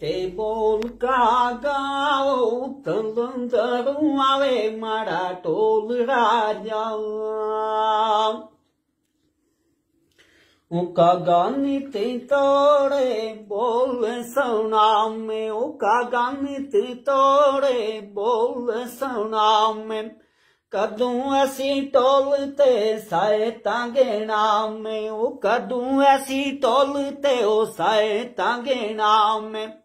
te bol ka ga o tandandaru आवे mara टोल राजा उका गानी ती तोड़े बोल सुना में उका गानी ती तोड़े बोल सुना में कदू असी टोलते साए तागे नाम में कदू असी टोलते ओ साए तागे नाम में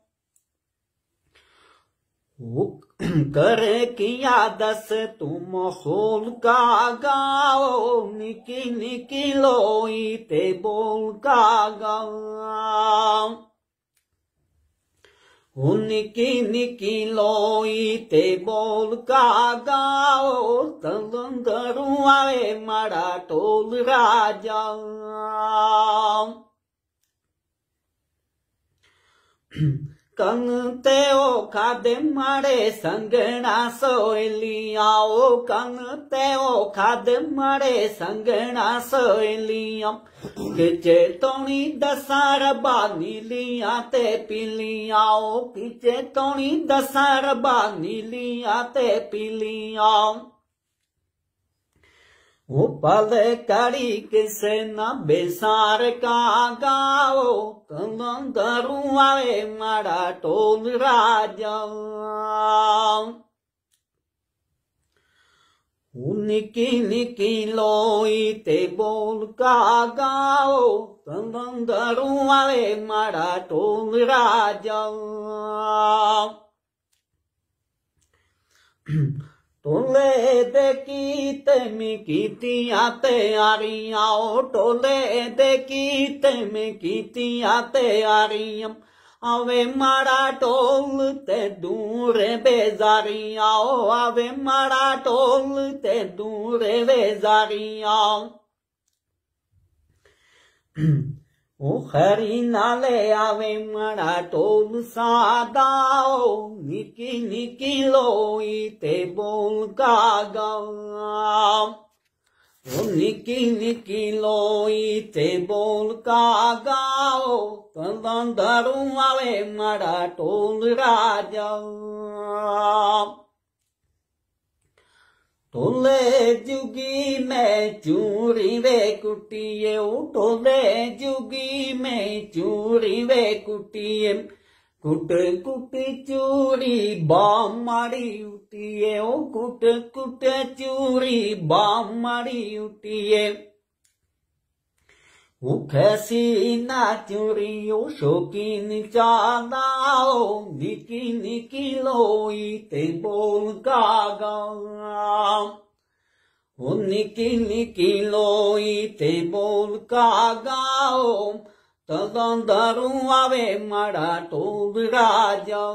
कर किया दस तुम खोल का गाओ निकी निकी लोई ते बोल का गाओ उनकी निकी लोई ते बोल का गाओ तलंगरू आए मरा टोल राजा ਕੰਨ ਤੇ ਓ ਕਾਦੇ ਮੜੇ ਸੰਗਣਾ ਸੋਇਲੀਆਂ ਓ ਤੇ ਓ ਕਾਦੇ ਮੜੇ ਸੰਗਣਾ ਸੋਇਲੀਆਂ ਕਿਚੇ ਤੋਣੀ ਦਸਾਂ ਦਸਰ ਬਾਨੀਲੀਆਂ ਤੇ ਪੀਲੀਆਂ ਓ ਕਿਚੇ ਤੋਣੀ ਦਸਾਂ ਦਸਰ ਬਾਨੀਲੀਆਂ ਤੇ ਪੀਲੀਆਂ पल करी किसे न बेसार का गाओ कंदन करू आए मारा टोल राज निकी निकी लोई ते बोल का गाओ कंदन करू आए मारा टोल राज टोले देखी तेम कीतिया तैयारियां ओ टोले देखी तेम कीतिया तैयारियां आवे माड़ा टोल ते दूर बेजारियां ओ आवे माड़ा टोल ते दूर बेजारियां O harinale ave mara tol sada o niki niki lo ite bol gaga o niki niki lo ite bol gaga o kandandarum ave mara tol raja o டொல்லே ஜுகி மே சூரிவே குட்டியே டொல்லே ஜுகி மே சூரிவே குட்டியே குட்டு குட்டு சூரி பாம்மடியுட்டியே கூட்டு குட்டு சூரி பாம்மடியுட்டியே Ukesina tiuriu shokin chadao niki niki loi te bol gaga. Uniki niki loi te bol gaga. Tadandaru ave mara tod raja.